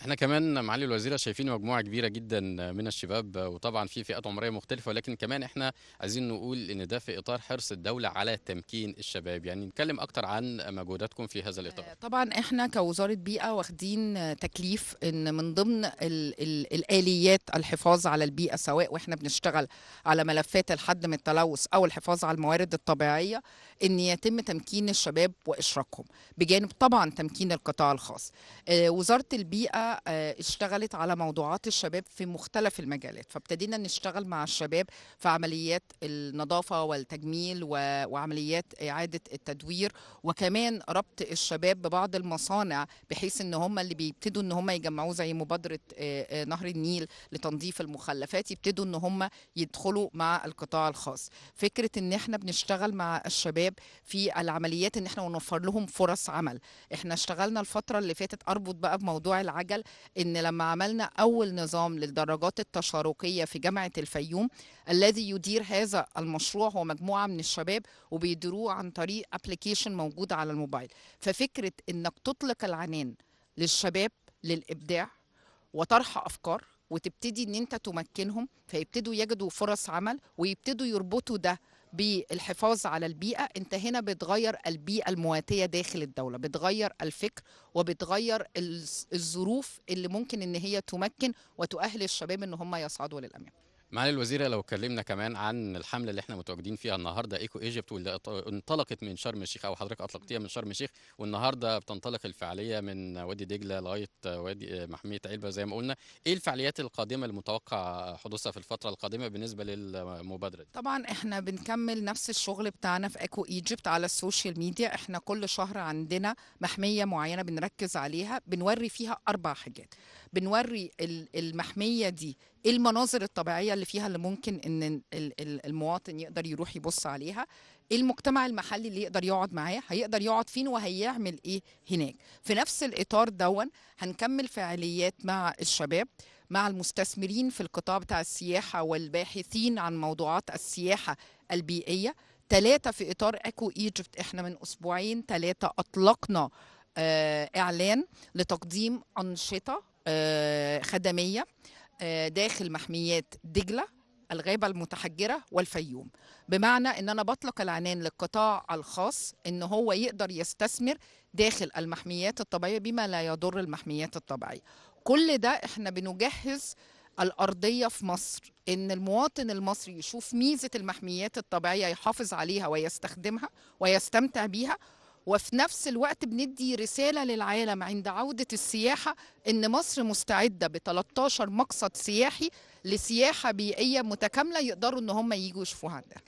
احنا كمان معالي الوزيره شايفين مجموعه كبيره جدا من الشباب وطبعا في فئات عمريه مختلفه ولكن كمان احنا عايزين نقول ان ده في اطار حرص الدوله على تمكين الشباب يعني نتكلم اكتر عن مجهوداتكم في هذا الاطار آه، طبعا احنا كوزاره بيئه واخدين تكليف ان من ضمن الـ الـ الاليات الحفاظ على البيئه سواء واحنا بنشتغل على ملفات الحد من التلوث او الحفاظ على الموارد الطبيعيه ان يتم تمكين الشباب واشراكهم بجانب طبعا تمكين القطاع الخاص آه، وزاره البيئه آه، اشتغلت على موضوعات الشباب في مختلف المجالات فابتدينا نشتغل مع الشباب في عمليات النظافة والتجميل وعمليات إعادة التدوير وكمان ربط الشباب ببعض المصانع بحيث ان هم اللي بيبتدوا ان هم يجمعوه زي مبادرة آه، آه، نهر النيل لتنظيف المخلفات يبتدوا ان هم يدخلوا مع القطاع الخاص فكرة ان احنا بنشتغل مع الشباب في العمليات ان احنا ونوفر لهم فرص عمل احنا اشتغلنا الفترة اللي فاتت اربط بقى بموضوع العجل الاول ان لما عملنا اول نظام للدرجات التشاركيه في جامعه الفيوم الذي يدير هذا المشروع هو مجموعه من الشباب وبيديروه عن طريق ابلكيشن موجود على الموبايل ففكره انك تطلق العنان للشباب للابداع وطرح افكار وتبتدي ان انت تمكنهم فيبتدوا يجدوا فرص عمل ويبتدوا يربطوا ده بالحفاظ على البيئة أنت هنا بتغير البيئة المواتية داخل الدولة بتغير الفكر وبتغير الظروف اللي ممكن أن هي تمكن وتؤهل الشباب أن هم يصعدوا للأمام معالي الوزيره لو اتكلمنا كمان عن الحمله اللي احنا متواجدين فيها النهارده ايكو ايجيبت واللي انطلقت من شرم الشيخ او حضرتك اطلقتيها من شرم الشيخ والنهارده بتنطلق الفعاليه من وادي دجله لغايه وادي محميه علبه زي ما قلنا ايه الفعاليات القادمه المتوقع حدوثها في الفتره القادمه بالنسبه للمبادره دي؟ طبعا احنا بنكمل نفس الشغل بتاعنا في ايكو ايجيبت على السوشيال ميديا احنا كل شهر عندنا محميه معينه بنركز عليها بنوري فيها اربع حاجات بنوري المحميه دي إيه المناظر الطبيعيه اللي فيها اللي ممكن ان المواطن يقدر يروح يبص عليها إيه المجتمع المحلي اللي يقدر يقعد معاه هيقدر يقعد فين وهيعمل ايه هناك في نفس الاطار دون هنكمل فعاليات مع الشباب مع المستثمرين في القطاع بتاع السياحه والباحثين عن موضوعات السياحه البيئيه ثلاثه في اطار اكو ايجيبت احنا من اسبوعين ثلاثه اطلقنا آه، اعلان لتقديم انشطه آه، خدميه آه، داخل محميات دجله الغابه المتحجره والفيوم بمعنى ان انا بطلق العنان للقطاع الخاص ان هو يقدر يستثمر داخل المحميات الطبيعيه بما لا يضر المحميات الطبيعيه كل ده احنا بنجهز الأرضية في مصر إن المواطن المصري يشوف ميزة المحميات الطبيعية يحافظ عليها ويستخدمها ويستمتع بيها وفي نفس الوقت بندي رسالة للعالم عند عودة السياحة إن مصر مستعدة ب 13 مقصد سياحي لسياحة بيئية متكاملة يقدروا إن هم يجوا يشوفوها عندنا